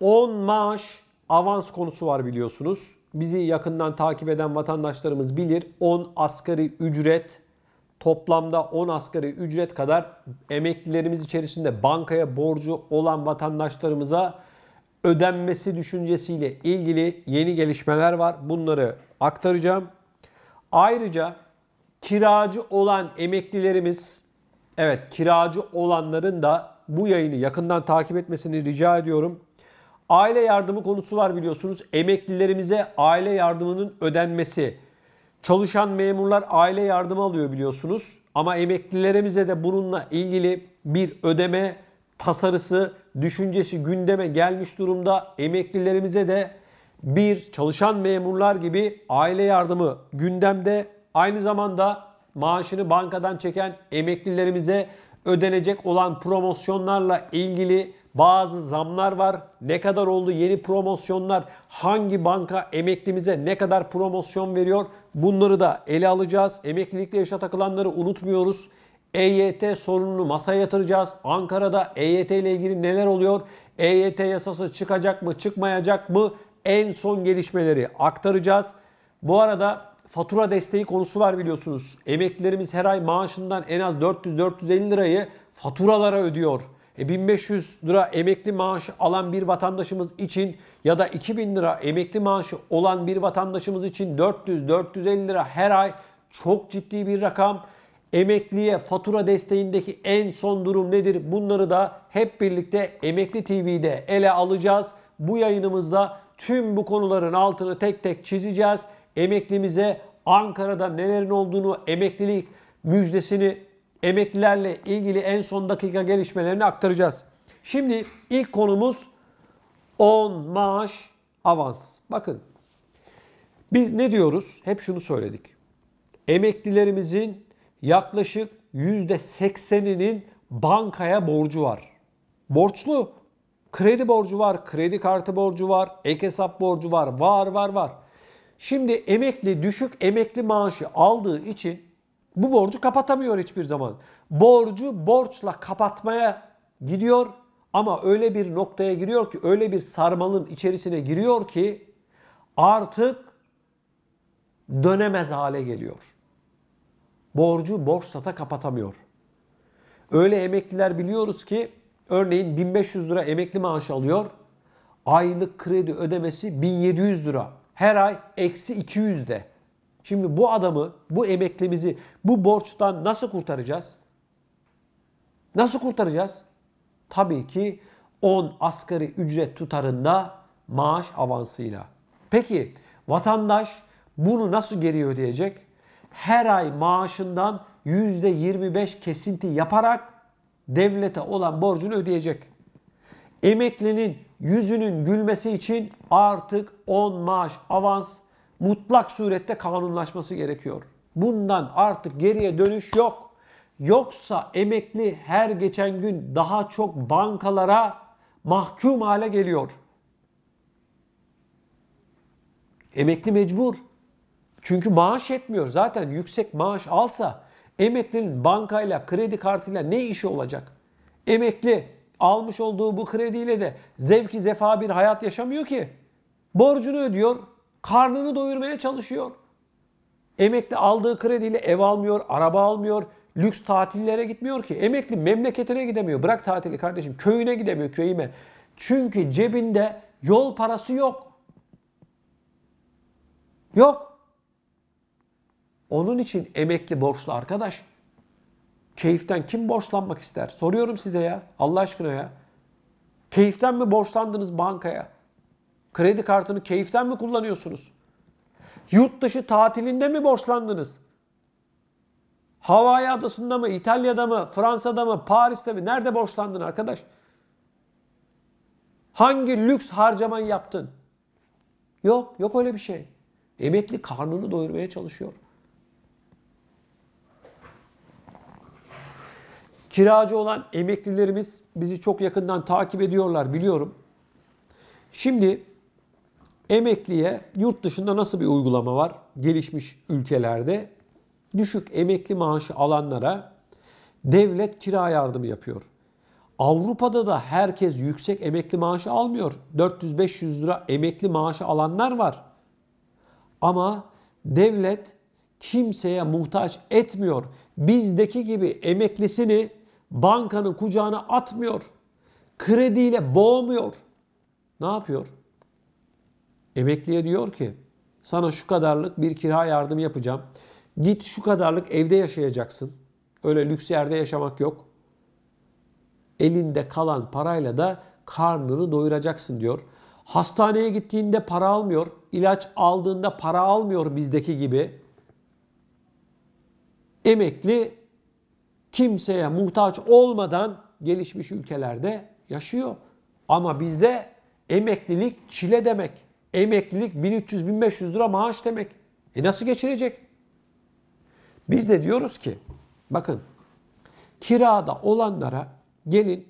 10 maaş avans konusu var biliyorsunuz. Bizi yakından takip eden vatandaşlarımız bilir. 10 asgari ücret toplamda 10 asgari ücret kadar emeklilerimiz içerisinde bankaya borcu olan vatandaşlarımıza ödenmesi düşüncesiyle ilgili yeni gelişmeler var. Bunları aktaracağım. Ayrıca kiracı olan emeklilerimiz evet kiracı olanların da bu yayını yakından takip etmesini rica ediyorum. Aile yardımı konusu var biliyorsunuz. Emeklilerimize aile yardımının ödenmesi. Çalışan memurlar aile yardımı alıyor biliyorsunuz. Ama emeklilerimize de bununla ilgili bir ödeme tasarısı, düşüncesi gündeme gelmiş durumda. Emeklilerimize de bir çalışan memurlar gibi aile yardımı gündemde. Aynı zamanda maaşını bankadan çeken emeklilerimize ödenecek olan promosyonlarla ilgili bazı zamlar var. Ne kadar oldu? Yeni promosyonlar hangi banka emeklimize ne kadar promosyon veriyor? Bunları da ele alacağız. Emeklilikte yaşa takılanları unutmuyoruz. EYT sorununu masaya yatıracağız. Ankara'da EYT ile ilgili neler oluyor? EYT yasası çıkacak mı, çıkmayacak mı? En son gelişmeleri aktaracağız. Bu arada fatura desteği konusu var biliyorsunuz. Emeklilerimiz her ay maaşından en az 400-450 lirayı faturalara ödüyor. E 1500 lira emekli maaşı alan bir vatandaşımız için ya da 2000 lira emekli maaşı olan bir vatandaşımız için 400-450 lira her ay çok ciddi bir rakam. Emekliye fatura desteğindeki en son durum nedir? Bunları da hep birlikte Emekli TV'de ele alacağız. Bu yayınımızda tüm bu konuların altını tek tek çizeceğiz emeklimize Ankara'da nelerin olduğunu, emeklilik müjdesini, emeklilerle ilgili en son dakika gelişmelerini aktaracağız. Şimdi ilk konumuz 10 maaş avans. Bakın biz ne diyoruz? Hep şunu söyledik. Emeklilerimizin yaklaşık %80'inin bankaya borcu var. Borçlu. Kredi borcu var, kredi kartı borcu var, ek hesap borcu var, var var var. Şimdi emekli düşük emekli maaşı aldığı için bu borcu kapatamıyor hiçbir zaman. Borcu borçla kapatmaya gidiyor ama öyle bir noktaya giriyor ki öyle bir sarmalın içerisine giriyor ki artık dönemez hale geliyor. Borcu borçla da kapatamıyor. Öyle emekliler biliyoruz ki örneğin 1500 lira emekli maaşı alıyor. Aylık kredi ödemesi 1700 lira her ay eksi 200'de. Şimdi bu adamı, bu emeklimizi bu borçtan nasıl kurtaracağız? Nasıl kurtaracağız? Tabii ki 10 asgari ücret tutarında maaş avansıyla. Peki vatandaş bunu nasıl geri ödeyecek? Her ay maaşından %25 kesinti yaparak devlete olan borcunu ödeyecek. Emeklinin yüzünün gülmesi için artık 10 maaş avans mutlak surette kanunlaşması gerekiyor. Bundan artık geriye dönüş yok. Yoksa emekli her geçen gün daha çok bankalara mahkum hale geliyor. Emekli mecbur. Çünkü maaş etmiyor. Zaten yüksek maaş alsa emeklinin bankayla, kredi kartıyla ne işi olacak? Emekli almış olduğu bu krediyle de zevki zefa bir hayat yaşamıyor ki. Borcunu ödüyor, karnını doyurmaya çalışıyor. Emekli aldığı krediyle ev almıyor, araba almıyor, lüks tatillere gitmiyor ki. Emekli memleketine gidemiyor. Bırak tatili kardeşim, köyüne gidemiyor, köyüme. Çünkü cebinde yol parası yok. Yok. Onun için emekli borçlu arkadaş. Keyiften kim borçlanmak ister? Soruyorum size ya. Allah aşkına ya. Keyiften mi borçlandınız bankaya? Kredi kartını keyiften mi kullanıyorsunuz? Yurt dışı tatilinde mi borçlandınız? Hawaii adasında mı, İtalya'da mı, Fransa'da mı, Paris'te mi? Nerede borçlandın arkadaş? Hangi lüks harcaman yaptın? Yok, yok öyle bir şey. Emekli karnını doyurmaya çalışıyor. Kiracı olan emeklilerimiz bizi çok yakından takip ediyorlar biliyorum. Şimdi emekliye yurt dışında nasıl bir uygulama var? Gelişmiş ülkelerde düşük emekli maaşı alanlara devlet kira yardımı yapıyor. Avrupa'da da herkes yüksek emekli maaşı almıyor. 400-500 lira emekli maaşı alanlar var. Ama devlet kimseye muhtaç etmiyor. Bizdeki gibi emeklisini bankanın kucağına atmıyor. Krediyle boğmuyor. Ne yapıyor? Emekliye diyor ki sana şu kadarlık bir kira yardımı yapacağım. Git şu kadarlık evde yaşayacaksın. Öyle lüks yerde yaşamak yok. Elinde kalan parayla da karnını doyuracaksın diyor. Hastaneye gittiğinde para almıyor. İlaç aldığında para almıyor bizdeki gibi. Emekli kimseye muhtaç olmadan gelişmiş ülkelerde yaşıyor. Ama bizde emeklilik çile demek. Emeklilik 1300-1500 lira maaş demek. E nasıl geçirecek? Biz de diyoruz ki bakın kirada olanlara gelin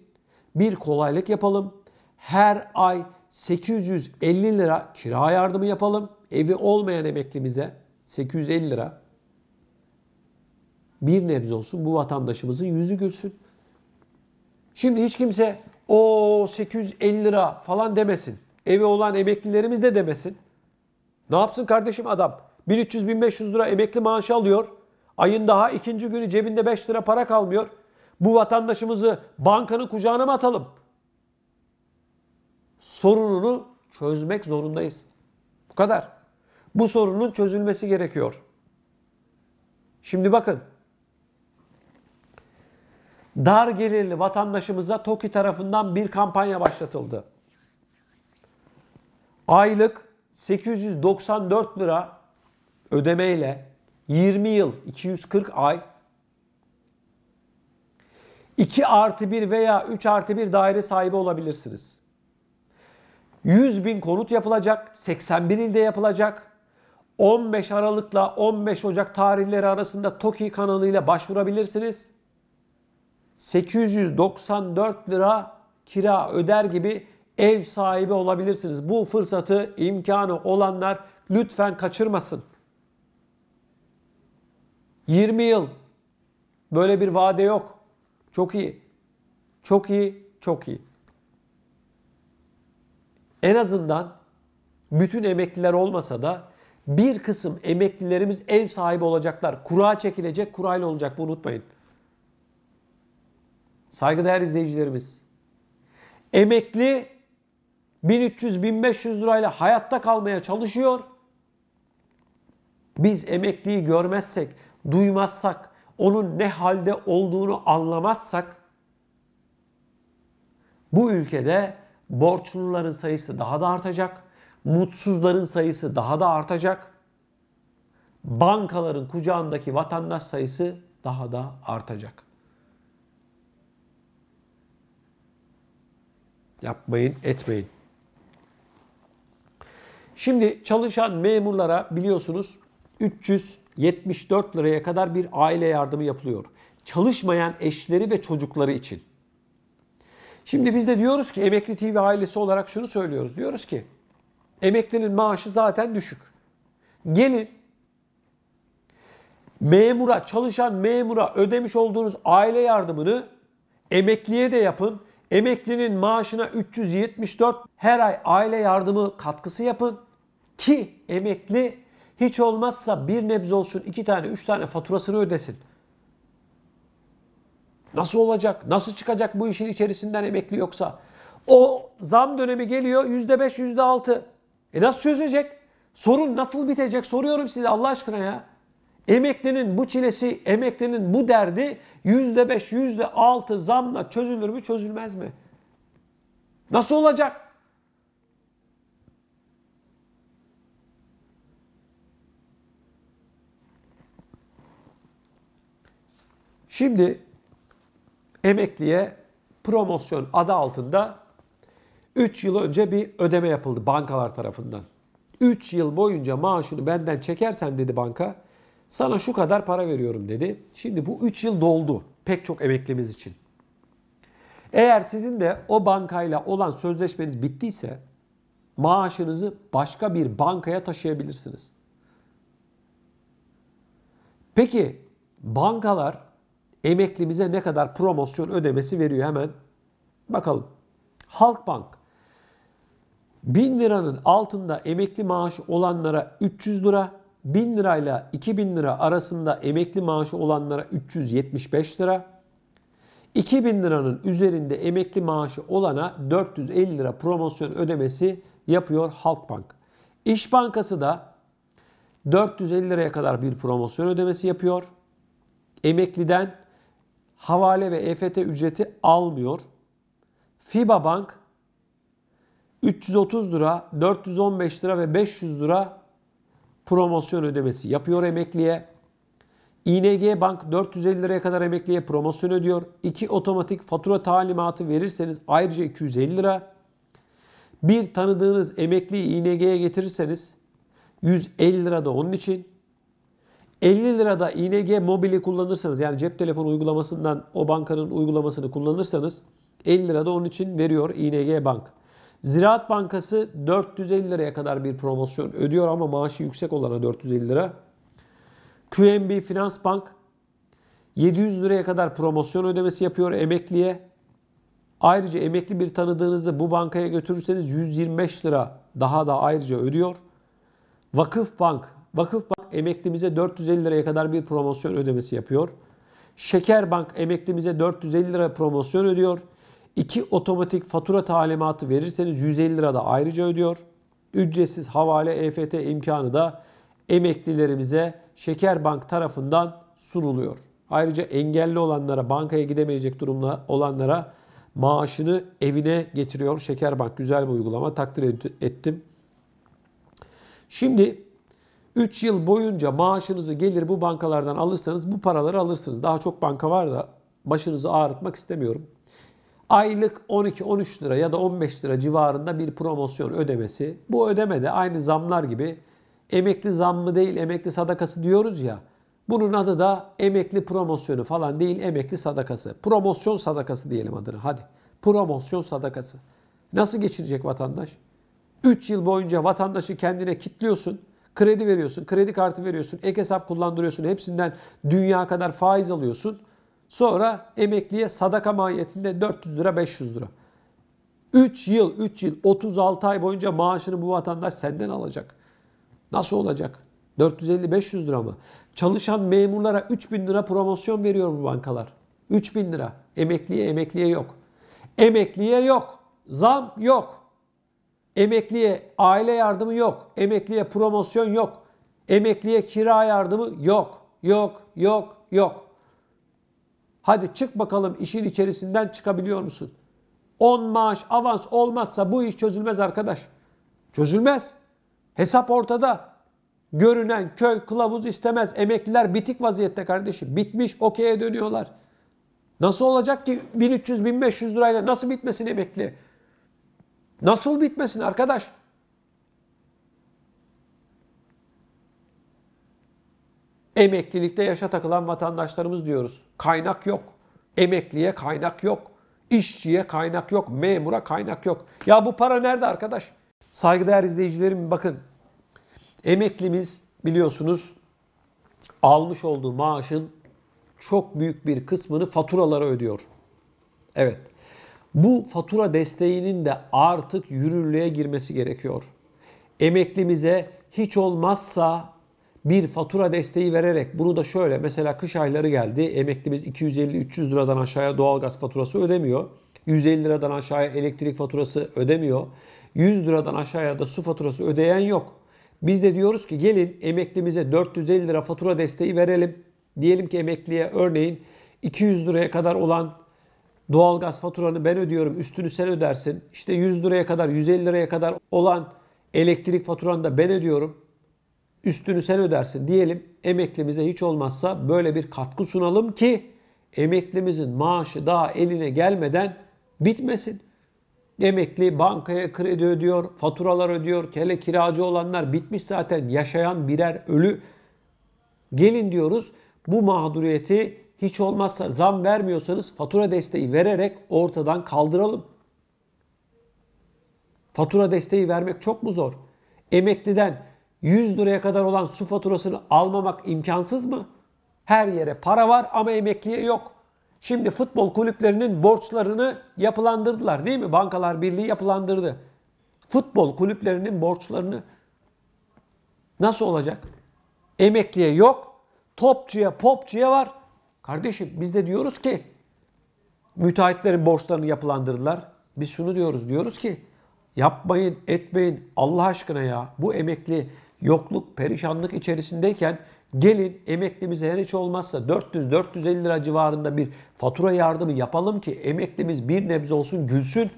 bir kolaylık yapalım. Her ay 850 lira kira yardımı yapalım. Evi olmayan emeklimize 850 lira bir nebze olsun bu vatandaşımızın yüzü gülsün. Şimdi hiç kimse o 850 lira falan demesin. Evi olan emeklilerimiz de demesin. Ne yapsın kardeşim adam? 1300-1500 lira emekli maaşı alıyor. Ayın daha ikinci günü cebinde 5 lira para kalmıyor. Bu vatandaşımızı bankanın kucağına mı atalım? Sorununu çözmek zorundayız. Bu kadar. Bu sorunun çözülmesi gerekiyor. Şimdi bakın dar gelirli vatandaşımıza TOKİ tarafından bir kampanya başlatıldı. Aylık 894 lira ödemeyle 20 yıl 240 ay 2 artı 1 veya 3 artı 1 daire sahibi olabilirsiniz. 100 bin konut yapılacak, 81 ilde yapılacak. 15 Aralık'la 15 Ocak tarihleri arasında TOKİ kanalıyla başvurabilirsiniz. 894 lira kira öder gibi ev sahibi olabilirsiniz. Bu fırsatı imkanı olanlar lütfen kaçırmasın. 20 yıl böyle bir vade yok. Çok iyi. Çok iyi, çok iyi. En azından bütün emekliler olmasa da bir kısım emeklilerimiz ev sahibi olacaklar. Kura çekilecek, kurayla olacak. Bunu unutmayın. Saygıdeğer izleyicilerimiz. Emekli 1300-1500 lirayla hayatta kalmaya çalışıyor. Biz emekliyi görmezsek, duymazsak, onun ne halde olduğunu anlamazsak bu ülkede borçluların sayısı daha da artacak. Mutsuzların sayısı daha da artacak. Bankaların kucağındaki vatandaş sayısı daha da artacak. Yapmayın, etmeyin. Şimdi çalışan memurlara biliyorsunuz 374 liraya kadar bir aile yardımı yapılıyor. Çalışmayan eşleri ve çocukları için. Şimdi biz de diyoruz ki Emekli TV ailesi olarak şunu söylüyoruz. Diyoruz ki emeklinin maaşı zaten düşük. Gelin memura, çalışan memura ödemiş olduğunuz aile yardımını emekliye de yapın, Emeklinin maaşına 374 her ay aile yardımı katkısı yapın ki emekli hiç olmazsa bir nebze olsun iki tane üç tane faturasını ödesin. Nasıl olacak? Nasıl çıkacak bu işin içerisinden emekli yoksa? O zam dönemi geliyor yüzde beş yüzde altı. E nasıl çözecek? Sorun nasıl bitecek soruyorum size Allah aşkına ya. Emeklinin bu çilesi, emeklinin bu derdi yüzde beş, yüzde altı zamla çözülür mü çözülmez mi? Nasıl olacak? Şimdi emekliye promosyon adı altında 3 yıl önce bir ödeme yapıldı bankalar tarafından. 3 yıl boyunca maaşını benden çekersen dedi banka sana şu kadar para veriyorum dedi. Şimdi bu 3 yıl doldu pek çok emeklimiz için. Eğer sizin de o bankayla olan sözleşmeniz bittiyse maaşınızı başka bir bankaya taşıyabilirsiniz. Peki bankalar emeklimize ne kadar promosyon ödemesi veriyor hemen bakalım. Halkbank 1000 liranın altında emekli maaşı olanlara 300 lira, 1000 lirayla 2000 lira arasında emekli maaşı olanlara 375 lira, 2000 liranın üzerinde emekli maaşı olana 450 lira promosyon ödemesi yapıyor Halkbank. İş Bankası da 450 liraya kadar bir promosyon ödemesi yapıyor. Emekliden havale ve EFT ücreti almıyor. FIBA Bank 330 lira, 415 lira ve 500 lira promosyon ödemesi yapıyor emekliye. ING Bank 450 liraya kadar emekliye promosyon ödüyor. 2 otomatik fatura talimatı verirseniz ayrıca 250 lira. Bir tanıdığınız emekliyi ING'ye getirirseniz 150 lira da onun için. 50 lira da ING mobili kullanırsanız yani cep telefonu uygulamasından o bankanın uygulamasını kullanırsanız 50 lira da onun için veriyor ING Bank. Ziraat Bankası 450 liraya kadar bir promosyon ödüyor ama maaşı yüksek olana 450 lira. QNB Finans Bank 700 liraya kadar promosyon ödemesi yapıyor emekliye. Ayrıca emekli bir tanıdığınızı bu bankaya götürürseniz 125 lira daha da ayrıca ödüyor. Vakıf Bank, Vakıf Bank emeklimize 450 liraya kadar bir promosyon ödemesi yapıyor. Şeker Bank emeklimize 450 lira promosyon ödüyor. 2 otomatik fatura talimatı verirseniz 150 lira da ayrıca ödüyor. Ücretsiz havale EFT imkanı da emeklilerimize Şeker Bank tarafından sunuluyor. Ayrıca engelli olanlara, bankaya gidemeyecek durumda olanlara maaşını evine getiriyor Şeker Bank. Güzel bir uygulama takdir ettim. Şimdi 3 yıl boyunca maaşınızı gelir bu bankalardan alırsanız bu paraları alırsınız. Daha çok banka var da başınızı ağrıtmak istemiyorum aylık 12-13 lira ya da 15 lira civarında bir promosyon ödemesi. Bu ödeme de aynı zamlar gibi emekli zammı değil emekli sadakası diyoruz ya. Bunun adı da emekli promosyonu falan değil emekli sadakası. Promosyon sadakası diyelim adını hadi. Promosyon sadakası. Nasıl geçinecek vatandaş? 3 yıl boyunca vatandaşı kendine kitliyorsun. Kredi veriyorsun, kredi kartı veriyorsun, ek hesap kullandırıyorsun. Hepsinden dünya kadar faiz alıyorsun. Sonra emekliye sadaka mahiyetinde 400 lira 500 lira. 3 yıl 3 yıl 36 ay boyunca maaşını bu vatandaş senden alacak. Nasıl olacak? 450-500 lira mı? Çalışan memurlara 3000 lira promosyon veriyor bu bankalar. 3000 lira. Emekliye emekliye yok. Emekliye yok. Zam yok. Emekliye aile yardımı yok. Emekliye promosyon yok. Emekliye kira yardımı yok. Yok, yok, yok. Hadi çık bakalım işin içerisinden çıkabiliyor musun? 10 maaş avans olmazsa bu iş çözülmez arkadaş. Çözülmez. Hesap ortada. Görünen köy kılavuz istemez. Emekliler bitik vaziyette kardeşim. Bitmiş okey'e dönüyorlar. Nasıl olacak ki 1300-1500 lirayla nasıl bitmesin emekli? Nasıl bitmesin arkadaş? Emeklilikte yaşa takılan vatandaşlarımız diyoruz. Kaynak yok. Emekliye kaynak yok. İşçiye kaynak yok. Memura kaynak yok. Ya bu para nerede arkadaş? Saygıdeğer izleyicilerim bakın. Emeklimiz biliyorsunuz almış olduğu maaşın çok büyük bir kısmını faturalara ödüyor. Evet. Bu fatura desteğinin de artık yürürlüğe girmesi gerekiyor. Emeklimize hiç olmazsa bir fatura desteği vererek bunu da şöyle mesela kış ayları geldi emeklimiz 250-300 liradan aşağıya doğalgaz faturası ödemiyor. 150 liradan aşağıya elektrik faturası ödemiyor. 100 liradan aşağıya da su faturası ödeyen yok. Biz de diyoruz ki gelin emeklimize 450 lira fatura desteği verelim. Diyelim ki emekliye örneğin 200 liraya kadar olan doğalgaz faturanı ben ödüyorum üstünü sen ödersin. İşte 100 liraya kadar 150 liraya kadar olan elektrik faturanı da ben ödüyorum üstünü sen ödersin diyelim. Emeklimize hiç olmazsa böyle bir katkı sunalım ki emeklimizin maaşı daha eline gelmeden bitmesin. Emekli bankaya kredi ödüyor, faturalar ödüyor, kele kiracı olanlar bitmiş zaten yaşayan birer ölü. Gelin diyoruz bu mağduriyeti hiç olmazsa zam vermiyorsanız fatura desteği vererek ortadan kaldıralım. Fatura desteği vermek çok mu zor? Emekliden 100 liraya kadar olan su faturasını almamak imkansız mı? Her yere para var ama emekliye yok. Şimdi futbol kulüplerinin borçlarını yapılandırdılar değil mi? Bankalar Birliği yapılandırdı. Futbol kulüplerinin borçlarını nasıl olacak? Emekliye yok, topçuya popçuya var. Kardeşim biz de diyoruz ki müteahhitlerin borçlarını yapılandırdılar. Biz şunu diyoruz diyoruz ki yapmayın etmeyin Allah aşkına ya bu emekli yokluk, perişanlık içerisindeyken gelin emeklimize her hiç olmazsa 400-450 lira civarında bir fatura yardımı yapalım ki emeklimiz bir nebze olsun gülsün.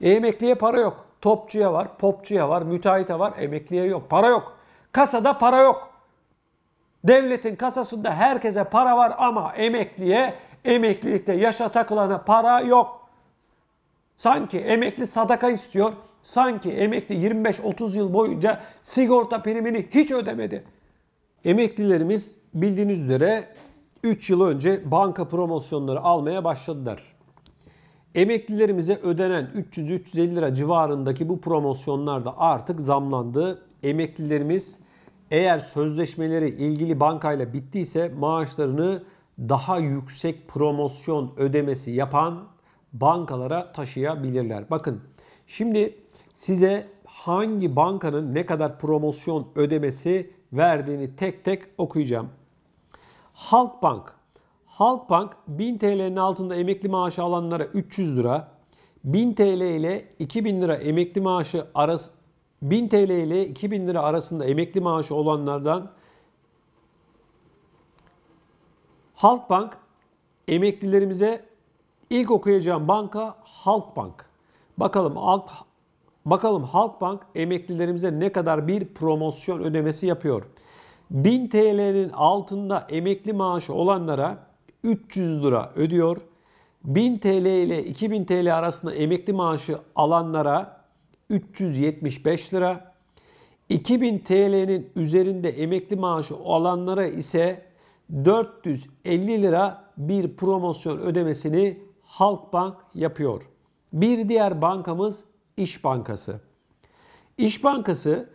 E, emekliye para yok. Topçuya var, popçuya var, müteahhite var, emekliye yok. Para yok. Kasada para yok. Devletin kasasında herkese para var ama emekliye, emeklilikte yaşa takılana para yok. Sanki emekli sadaka istiyor. Sanki emekli 25-30 yıl boyunca sigorta primini hiç ödemedi. Emeklilerimiz bildiğiniz üzere 3 yıl önce banka promosyonları almaya başladılar. Emeklilerimize ödenen 300-350 lira civarındaki bu promosyonlar da artık zamlandı. Emeklilerimiz eğer sözleşmeleri ilgili bankayla bittiyse maaşlarını daha yüksek promosyon ödemesi yapan bankalara taşıyabilirler. Bakın şimdi size hangi bankanın ne kadar promosyon ödemesi verdiğini tek tek okuyacağım. Halkbank. Halkbank 1000 TL'nin altında emekli maaşı alanlara 300 lira, 1000 TL ile 2000 lira emekli maaşı arası 1000 TL ile 2000 lira arasında emekli maaşı olanlardan Halkbank emeklilerimize ilk okuyacağım banka Halkbank. Bakalım Bakalım Halkbank emeklilerimize ne kadar bir promosyon ödemesi yapıyor. 1000 TL'nin altında emekli maaşı olanlara 300 lira ödüyor. 1000 TL ile 2000 TL arasında emekli maaşı alanlara 375 lira. 2000 TL'nin üzerinde emekli maaşı olanlara ise 450 lira bir promosyon ödemesini Halkbank yapıyor. Bir diğer bankamız İş Bankası. İş Bankası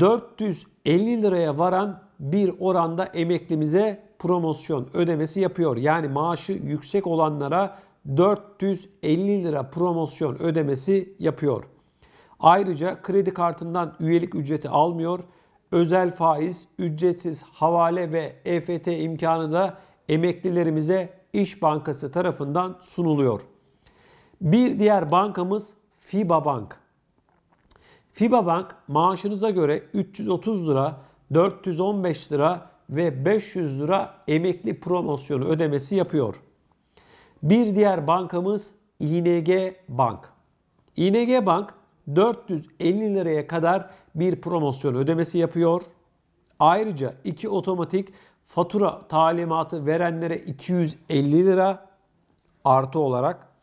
450 liraya varan bir oranda emeklimize promosyon ödemesi yapıyor. Yani maaşı yüksek olanlara 450 lira promosyon ödemesi yapıyor. Ayrıca kredi kartından üyelik ücreti almıyor. Özel faiz, ücretsiz havale ve EFT imkanı da emeklilerimize İş Bankası tarafından sunuluyor. Bir diğer bankamız FIBA-Bank. FIBA-Bank maaşınıza göre 330 lira, 415 lira ve 500 lira emekli promosyonu ödemesi yapıyor. Bir diğer bankamız ING Bank. ING Bank 450 liraya kadar bir promosyon ödemesi yapıyor. Ayrıca iki otomatik fatura talimatı verenlere 250 lira artı olarak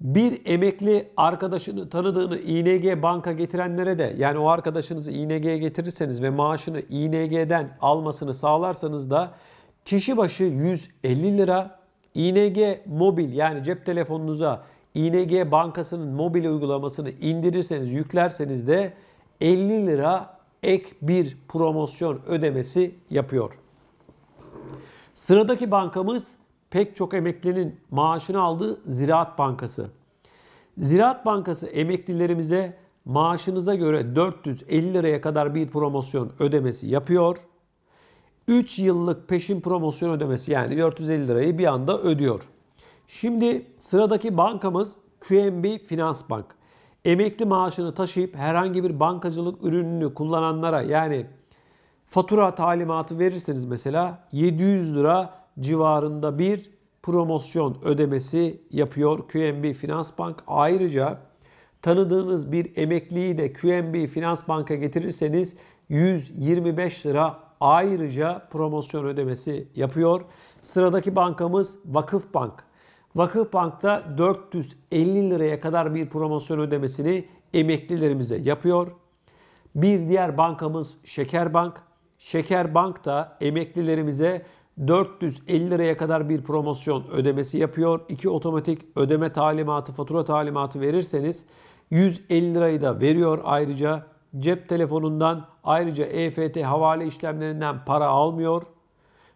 bir emekli arkadaşını tanıdığını ING banka getirenlere de yani o arkadaşınızı ING'ye getirirseniz ve maaşını ING'den almasını sağlarsanız da kişi başı 150 lira ING mobil yani cep telefonunuza ING bankasının mobil uygulamasını indirirseniz yüklerseniz de 50 lira ek bir promosyon ödemesi yapıyor. Sıradaki bankamız pek çok emeklinin maaşını aldığı Ziraat Bankası. Ziraat Bankası emeklilerimize maaşınıza göre 450 liraya kadar bir promosyon ödemesi yapıyor. 3 yıllık peşin promosyon ödemesi yani 450 lirayı bir anda ödüyor. Şimdi sıradaki bankamız QNB Finans Bank. Emekli maaşını taşıyıp herhangi bir bankacılık ürününü kullananlara yani fatura talimatı verirseniz mesela 700 lira civarında bir promosyon ödemesi yapıyor QNB Finans Bank. Ayrıca tanıdığınız bir emekliyi de QNB Finans Bank'a getirirseniz 125 lira ayrıca promosyon ödemesi yapıyor. Sıradaki bankamız Vakıf Bank. Vakıf Bank'ta 450 liraya kadar bir promosyon ödemesini emeklilerimize yapıyor. Bir diğer bankamız Şeker Bank. Şeker Bank da emeklilerimize 450 liraya kadar bir promosyon ödemesi yapıyor. İki otomatik ödeme talimatı, fatura talimatı verirseniz 150 lirayı da veriyor ayrıca. Cep telefonundan ayrıca EFT havale işlemlerinden para almıyor.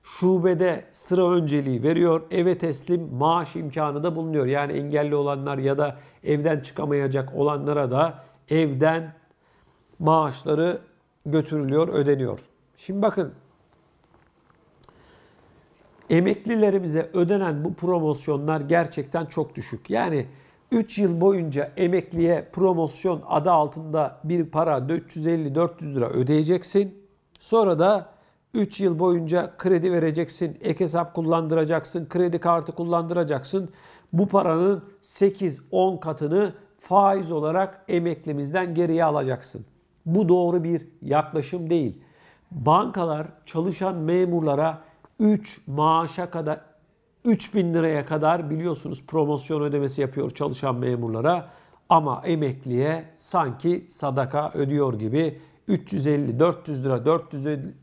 Şubede sıra önceliği veriyor. Eve teslim maaş imkanı da bulunuyor. Yani engelli olanlar ya da evden çıkamayacak olanlara da evden maaşları götürülüyor, ödeniyor. Şimdi bakın emeklilerimize ödenen bu promosyonlar gerçekten çok düşük. Yani 3 yıl boyunca emekliye promosyon adı altında bir para 450 400 lira ödeyeceksin. Sonra da 3 yıl boyunca kredi vereceksin, ek hesap kullandıracaksın, kredi kartı kullandıracaksın. Bu paranın 8-10 katını faiz olarak emeklimizden geriye alacaksın. Bu doğru bir yaklaşım değil. Bankalar çalışan memurlara 3 maaşa kadar 3 bin liraya kadar biliyorsunuz promosyon ödemesi yapıyor çalışan memurlara ama emekliye sanki sadaka ödüyor gibi 350 400 lira 450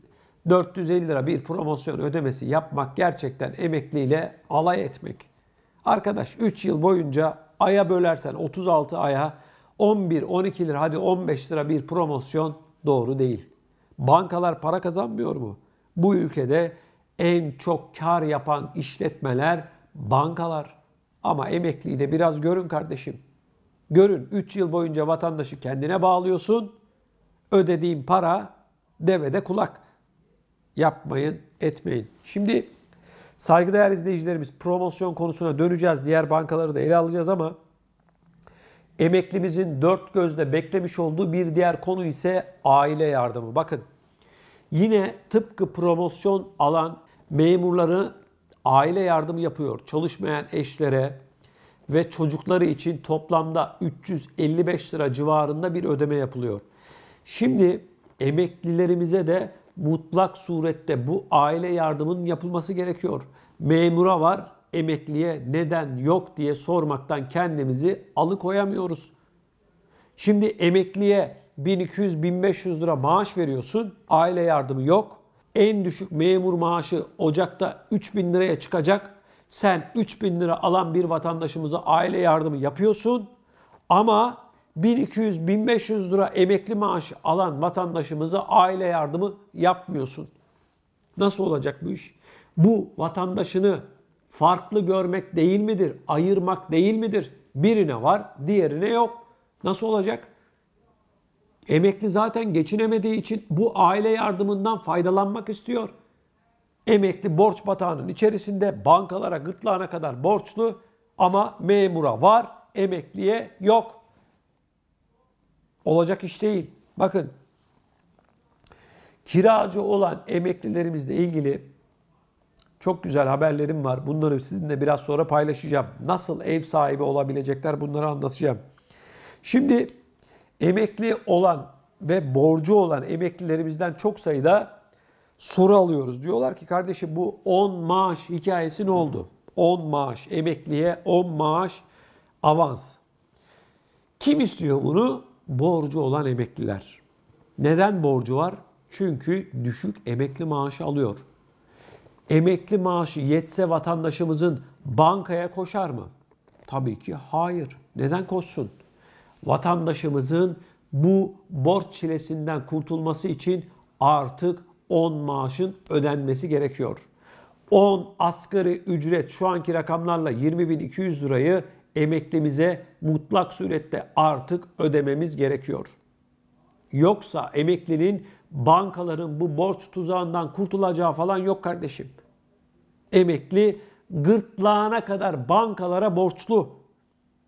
450 lira bir promosyon ödemesi yapmak gerçekten emekliyle alay etmek. Arkadaş 3 yıl boyunca aya bölersen 36 aya 11 12 lira hadi 15 lira bir promosyon doğru değil. Bankalar para kazanmıyor mu? Bu ülkede en çok kar yapan işletmeler bankalar. Ama emekliyi de biraz görün kardeşim. Görün 3 yıl boyunca vatandaşı kendine bağlıyorsun. Ödediğin para devede kulak. Yapmayın, etmeyin. Şimdi saygıdeğer izleyicilerimiz promosyon konusuna döneceğiz. Diğer bankaları da ele alacağız ama emeklimizin dört gözle beklemiş olduğu bir diğer konu ise aile yardımı. Bakın yine tıpkı promosyon alan memurları aile yardımı yapıyor. Çalışmayan eşlere ve çocukları için toplamda 355 lira civarında bir ödeme yapılıyor. Şimdi emeklilerimize de mutlak surette bu aile yardımının yapılması gerekiyor. Memura var, emekliye neden yok diye sormaktan kendimizi alıkoyamıyoruz. Şimdi emekliye 1200-1500 lira maaş veriyorsun, aile yardımı yok en düşük memur maaşı Ocak'ta 3000 liraya çıkacak. Sen 3000 lira alan bir vatandaşımıza aile yardımı yapıyorsun ama 1200-1500 lira emekli maaşı alan vatandaşımıza aile yardımı yapmıyorsun. Nasıl olacak bu iş? Bu vatandaşını farklı görmek değil midir? Ayırmak değil midir? Birine var, diğerine yok. Nasıl olacak? Emekli zaten geçinemediği için bu aile yardımından faydalanmak istiyor. Emekli borç batağının içerisinde bankalara gırtlağına kadar borçlu ama memura var, emekliye yok. Olacak iş değil. Bakın kiracı olan emeklilerimizle ilgili çok güzel haberlerim var. Bunları sizinle biraz sonra paylaşacağım. Nasıl ev sahibi olabilecekler bunları anlatacağım. Şimdi emekli olan ve borcu olan emeklilerimizden çok sayıda soru alıyoruz. Diyorlar ki kardeşim bu 10 maaş hikayesi ne oldu? 10 maaş emekliye 10 maaş avans. Kim istiyor bunu? Borcu olan emekliler. Neden borcu var? Çünkü düşük emekli maaşı alıyor. Emekli maaşı yetse vatandaşımızın bankaya koşar mı? Tabii ki hayır. Neden koşsun? vatandaşımızın bu borç çilesinden kurtulması için artık 10 maaşın ödenmesi gerekiyor. 10 asgari ücret şu anki rakamlarla 20.200 lirayı emeklimize mutlak surette artık ödememiz gerekiyor. Yoksa emeklinin bankaların bu borç tuzağından kurtulacağı falan yok kardeşim. Emekli gırtlağına kadar bankalara borçlu.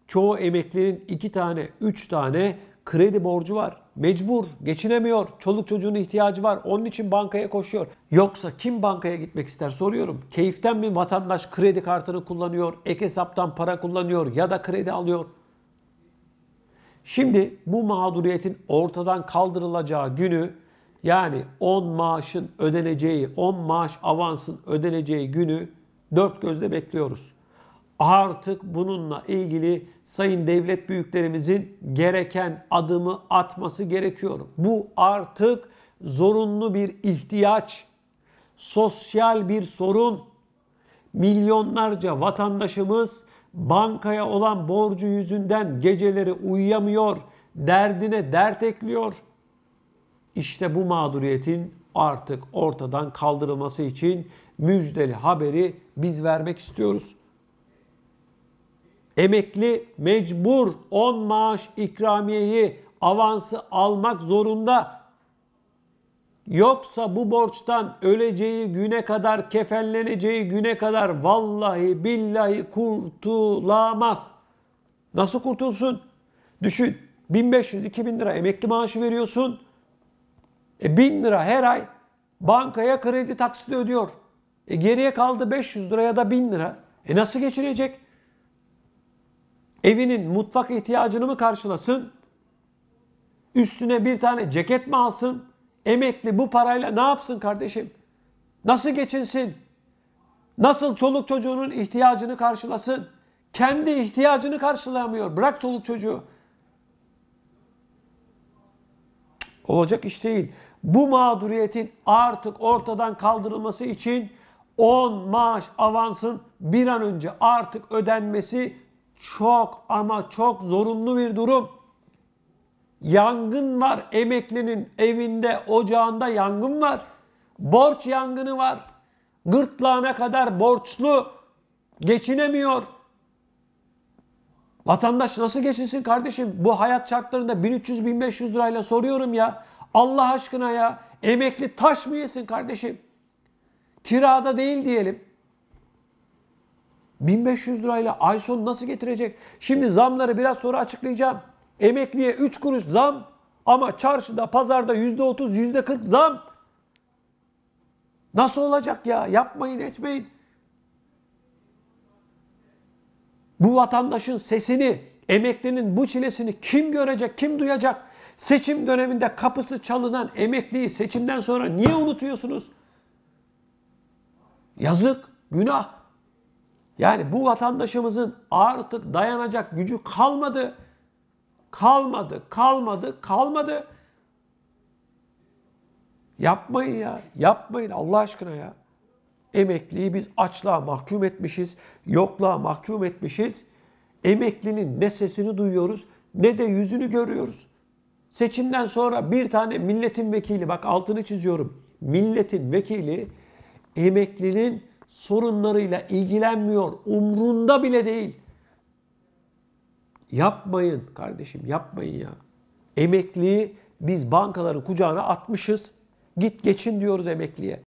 Çoğu emeklinin iki tane, üç tane kredi borcu var. Mecbur, geçinemiyor. Çoluk çocuğunun ihtiyacı var. Onun için bankaya koşuyor. Yoksa kim bankaya gitmek ister soruyorum. Keyiften mi vatandaş kredi kartını kullanıyor, ek hesaptan para kullanıyor ya da kredi alıyor? Şimdi bu mağduriyetin ortadan kaldırılacağı günü yani 10 maaşın ödeneceği, 10 maaş avansın ödeneceği günü dört gözle bekliyoruz artık bununla ilgili sayın devlet büyüklerimizin gereken adımı atması gerekiyor. Bu artık zorunlu bir ihtiyaç, sosyal bir sorun. Milyonlarca vatandaşımız bankaya olan borcu yüzünden geceleri uyuyamıyor, derdine dert ekliyor. İşte bu mağduriyetin artık ortadan kaldırılması için müjdeli haberi biz vermek istiyoruz. Emekli mecbur 10 maaş ikramiyeyi avansı almak zorunda. Yoksa bu borçtan öleceği güne kadar, kefenleneceği güne kadar vallahi billahi kurtulamaz. Nasıl kurtulsun? Düşün 1500-2000 lira emekli maaşı veriyorsun. E 1000 lira her ay bankaya kredi taksiti ödüyor. E geriye kaldı 500 lira ya da 1000 lira. E nasıl geçinecek? evinin mutfak ihtiyacını mı karşılasın? Üstüne bir tane ceket mi alsın? Emekli bu parayla ne yapsın kardeşim? Nasıl geçinsin? Nasıl çoluk çocuğunun ihtiyacını karşılasın? Kendi ihtiyacını karşılayamıyor. Bırak çoluk çocuğu. Olacak iş değil. Bu mağduriyetin artık ortadan kaldırılması için 10 maaş avansın bir an önce artık ödenmesi çok ama çok zorunlu bir durum. Yangın var emeklinin evinde, ocağında yangın var. Borç yangını var. Gırtlağına kadar borçlu geçinemiyor. Vatandaş nasıl geçinsin kardeşim? Bu hayat şartlarında 1300-1500 lirayla soruyorum ya. Allah aşkına ya. Emekli taş mı yesin kardeşim? Kirada değil diyelim. 1500 lirayla ay sonu nasıl getirecek? Şimdi zamları biraz sonra açıklayacağım. Emekliye 3 kuruş zam ama çarşıda, pazarda %30, %40 zam. Nasıl olacak ya? Yapmayın, etmeyin. Bu vatandaşın sesini, emeklinin bu çilesini kim görecek, kim duyacak? Seçim döneminde kapısı çalınan emekliyi seçimden sonra niye unutuyorsunuz? Yazık, günah. Yani bu vatandaşımızın artık dayanacak gücü kalmadı. Kalmadı, kalmadı, kalmadı. Yapmayın ya, yapmayın Allah aşkına ya. Emekliyi biz açlığa mahkum etmişiz, yokluğa mahkum etmişiz. Emeklinin ne sesini duyuyoruz ne de yüzünü görüyoruz. Seçimden sonra bir tane milletin vekili, bak altını çiziyorum. Milletin vekili emeklinin sorunlarıyla ilgilenmiyor. Umrunda bile değil. Yapmayın kardeşim yapmayın ya. Emekliyi biz bankaların kucağına atmışız. Git geçin diyoruz emekliye.